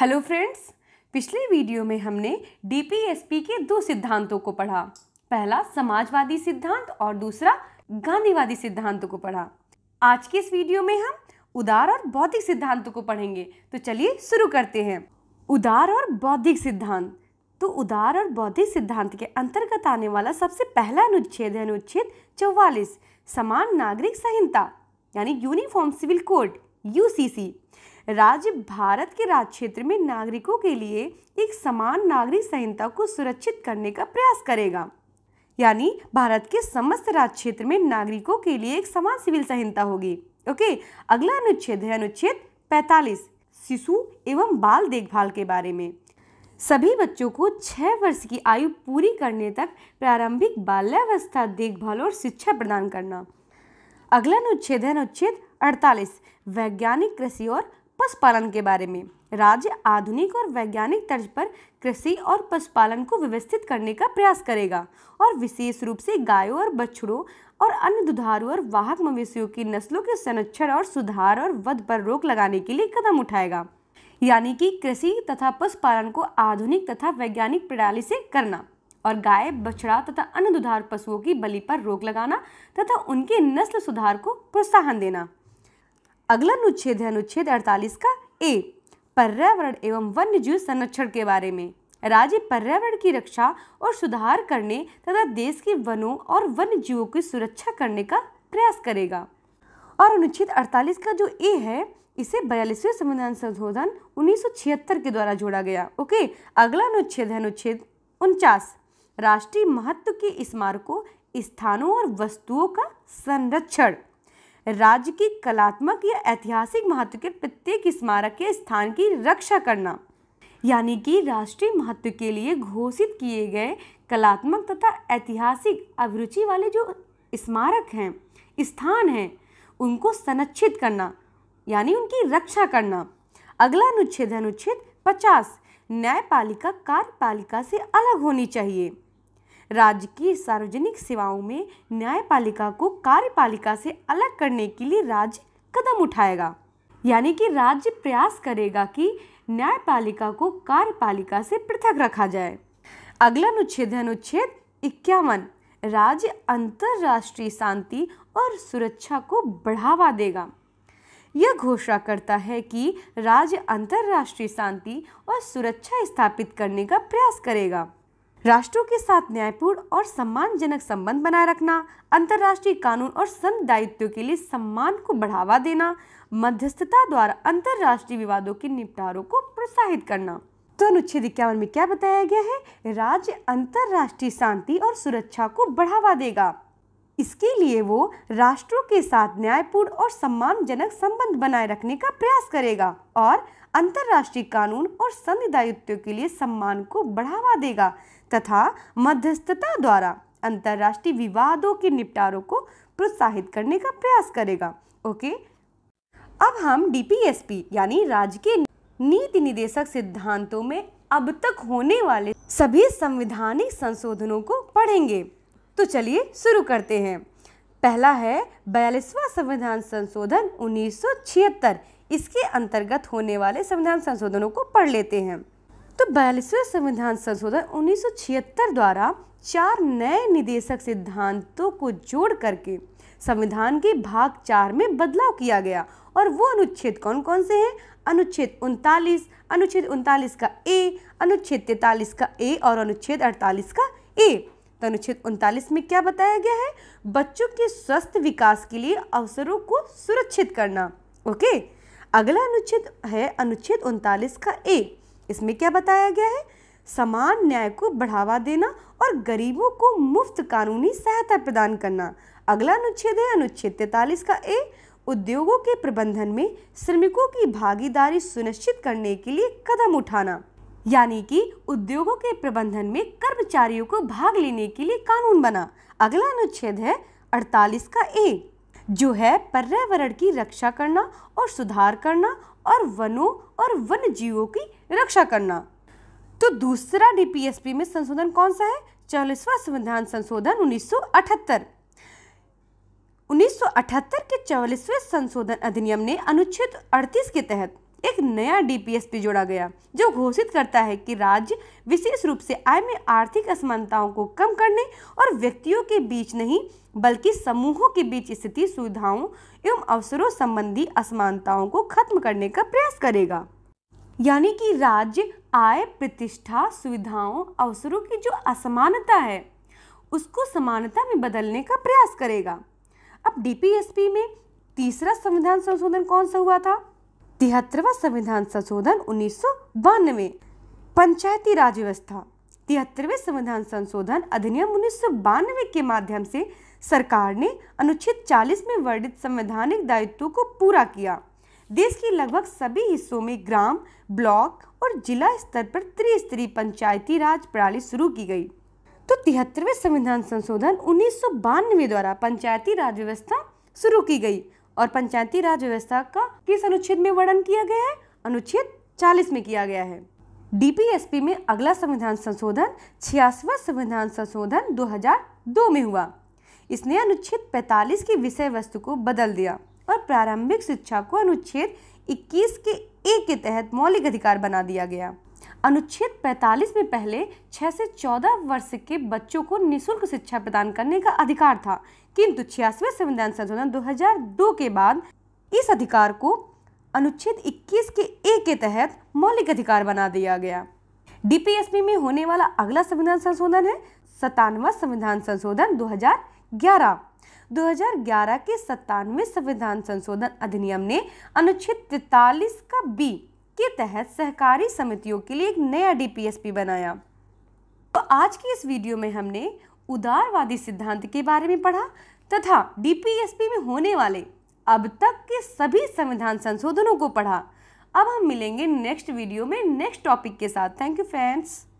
hello friends पिछले video में हमने डीपीएसपी के दो सिद्धांतों को पढ़ा पहला समाजवादी सिद्धांत और दूसरा गांधीवादी सिद्धांत को पढ़ा आज के इस वीडियो में हम उदार और बौद्धिक सिद्धांत को पढ़ेंगे तो चलिए शुरू करते हैं उदार और बौद्धिक सिद्धांत तो उदार और बौद्धिक सिद्धांत के अंतर्गत आने वाला सबसे पहला अनुच्छेद है अनुच्छेद चौवालिस समान नागरिक संहिता यानी यूनिफॉर्म सिविल कोड यूसीसी राज्य भारत के राज क्षेत्र में नागरिकों के लिए एक समान नागरिक संहिता को सुरक्षित करने का प्रयास करेगा यानी भारत के समस्त राज्य क्षेत्र में नागरिकों के लिए एक समान सिविल संहिता होगी ओके अगला अनुच्छेद है अनुच्छेद 45 शिशु एवं बाल देखभाल के बारे में सभी बच्चों को छः वर्ष की आयु पूरी करने तक प्रारंभिक बाल्यावस्था देखभाल और शिक्षा प्रदान करना अगला अनुच्छेद है अनुच्छेद 48 वैज्ञानिक कृषि और पशुपालन के बारे में राज्य आधुनिक और वैज्ञानिक तर्ज पर कृषि और पशुपालन को व्यवस्थित करने का प्रयास करेगा और विशेष रूप से गायों और बछड़ों और अन्य दुधारू और वाहक मवेशियों की नस्लों के संरक्षण और सुधार और वध पर रोक लगाने के लिए कदम उठाएगा यानी कि कृषि तथा पशुपालन को आधुनिक तथा वैज्ञानिक प्रणाली से करना और गाय बछड़ा तथा अन्य दुधार पशुओं की बलि पर रोक लगाना तथा उनके नस्ल सुधार को प्रोत्साहन देना अगला अनुच्छेद है अनुच्छेद अड़तालीस का ए पर्यावरण एवं वन्य जीव संरक्षण के बारे में राज्य पर्यावरण की रक्षा और सुधार करने तथा देश के वनों और वन्य जीवों की सुरक्षा करने का प्रयास करेगा और अनुच्छेद 48 का जो ए है इसे बयालीसवें संविधान संशोधन 1976 के द्वारा जोड़ा गया ओके अगला अनुच्छेद है अनुच्छेद उनचास राष्ट्रीय महत्व के स्मारकों स्थानों और वस्तुओं का संरक्षण राज्य की कलात्मक या ऐतिहासिक महत्व के प्रत्येक स्मारक के स्थान की रक्षा करना यानी कि राष्ट्रीय महत्व के लिए घोषित किए गए कलात्मक तथा ऐतिहासिक अभिरुचि वाले जो स्मारक हैं स्थान हैं उनको संरक्षित करना यानी उनकी रक्षा करना अगला अनुच्छेद अनुच्छेद पचास न्यायपालिका कार्यपालिका से अलग होनी चाहिए राज्य की सार्वजनिक सेवाओं में न्यायपालिका को कार्यपालिका से अलग करने के लिए राज्य कदम उठाएगा यानी कि राज्य प्रयास करेगा कि न्यायपालिका को कार्यपालिका से पृथक रखा जाए अगला अनुच्छेद है अनुच्छेद इक्यावन राज्य अंतर्राष्ट्रीय शांति और सुरक्षा को बढ़ावा देगा यह घोषणा करता है कि राज्य अंतर्राष्ट्रीय शांति और सुरक्षा स्थापित करने का प्रयास करेगा राष्ट्रों के साथ न्यायपूर्ण और सम्मानजनक संबंध बनाए रखना अंतर्राष्ट्रीय कानून और संघ दायित्व के लिए सम्मान को बढ़ावा देना मध्यस्थता द्वारा अंतर्राष्ट्रीय विवादों के निपटारों को प्रोत्साहित करना तो अनुच्छेद इक्यावन में क्या बताया गया है राज्य अंतर्राष्ट्रीय शांति और सुरक्षा को बढ़ावा देगा इसके लिए वो राष्ट्रों के साथ न्यायपूर्ण और सम्मानजनक संबंध बनाए रखने का प्रयास करेगा और अंतर्राष्ट्रीय कानून और संधि के लिए सम्मान को बढ़ावा देगा तथा मध्यस्थता द्वारा अंतर्राष्ट्रीय विवादों के निपटारों को प्रोत्साहित करने का प्रयास करेगा ओके अब हम डीपीएसपी यानी राज्य के नीति निदेशक सिद्धांतों में अब तक होने वाले सभी संवैधानिक संशोधनों को पढ़ेंगे तो चलिए शुरू करते हैं पहला है बयालीसवां संविधान संशोधन 1976 इसके अंतर्गत होने वाले संविधान संशोधनों को पढ़ लेते हैं तो बयालीसवें संविधान संशोधन 1976 द्वारा चार नए निदेशक सिद्धांतों को जोड़ करके संविधान के भाग चार में बदलाव किया गया और वो अनुच्छेद कौन कौन से हैं अनुच्छेद उनतालीस अनुच्छेद उनतालीस का ए अनुच्छेद तैतालीस का ए और अनुच्छेद अड़तालीस का ए तो अनुच्छेद उनतालीस में क्या बताया गया है बच्चों के स्वस्थ विकास के लिए अवसरों को सुरक्षित करना ओके अगला अनुच्छेद है अनुच्छेद उनतालीस का ए इसमें क्या बताया गया है समान न्याय को बढ़ावा देना और गरीबों को मुफ्त कानूनी सहायता प्रदान करना अगला अनुच्छेद है अनुच्छेद तैतालीस का ए उद्योगों के प्रबंधन में श्रमिकों की भागीदारी सुनिश्चित करने के लिए कदम उठाना यानी कि उद्योगों के प्रबंधन में कर्मचारियों को भाग लेने के लिए कानून बना अगला अनुच्छेद है 48 का ए जो है पर्यावरण की रक्षा करना और सुधार करना और वनों और वन जीवों की रक्षा करना तो दूसरा डीपीएसपी में संशोधन कौन सा है चौलीसवा संविधान संशोधन 1978 1978 के चौलीसवें संशोधन अधिनियम ने अनुच्छेद 38 के तहत एक नया डीपीएसपी जोड़ा गया जो घोषित करता है कि राज्य विशेष रूप से आय में आर्थिक असमानताओं को कम करने और व्यक्तियों के बीच नहीं बल्कि समूहों के बीच स्थिति सुविधाओं एवं अवसरों संबंधी असमानताओं को खत्म करने का प्रयास करेगा यानी कि राज्य आय प्रतिष्ठा सुविधाओं अवसरों की जो असमानता है उसको समानता में बदलने का प्रयास करेगा अब डीपीएसपी में तीसरा संविधान संशोधन कौन सा हुआ था तिहत्तरवा संविधान संशोधन उन्नीस पंचायती राज व्यवस्था तिहत्तरवें संविधान संशोधन अधिनियम उन्नीस के माध्यम से सरकार ने अनुच्छेद 40 में वर्णित संवैधानिक दायित्वों को पूरा किया देश के लगभग सभी हिस्सों में ग्राम ब्लॉक और जिला स्तर पर त्रिस्तरीय पंचायती राज प्रणाली शुरू की गई तो तिहत्तरवें संविधान संशोधन उन्नीस द्वारा पंचायती राज व्यवस्था शुरू की गई और पंचायती राज व्यवस्था का किस अनुच्छेद में वर्णन किया गया है अनुच्छेद 40 में किया गया है डीपीएसपी में अगला संविधान संशोधन छियासवा संविधान संशोधन 2002 में हुआ इसने अनुच्छेद 45 की विषय वस्तु को बदल दिया और प्रारंभिक शिक्षा को अनुच्छेद 21 के एक के तहत मौलिक अधिकार बना दिया गया अनुच्छेद 45 में पहले 6 से 14 वर्ष के बच्चों को निशुल्क शिक्षा प्रदान करने का अधिकार था किंतु छियासवें संविधान संशोधन 2002 के बाद इस अधिकार को अनुच्छेद 21 के ए के तहत मौलिक अधिकार बना दिया गया डीपीएसपी में होने वाला अगला संविधान संशोधन है सतानवा संविधान संशोधन 2011 2011 के सत्तानवे संविधान संशोधन अधिनियम ने अनुच्छेद तैतालीस का बी के तहत सहकारी समितियों के लिए एक नया डीपीएसपी बनाया तो आज की इस वीडियो में हमने उदारवादी सिद्धांत के बारे में पढ़ा तथा डीपीएसपी में होने वाले अब तक के सभी संविधान संशोधनों को पढ़ा अब हम मिलेंगे नेक्स्ट वीडियो में नेक्स्ट टॉपिक के साथ थैंक यू फ्रेंड्स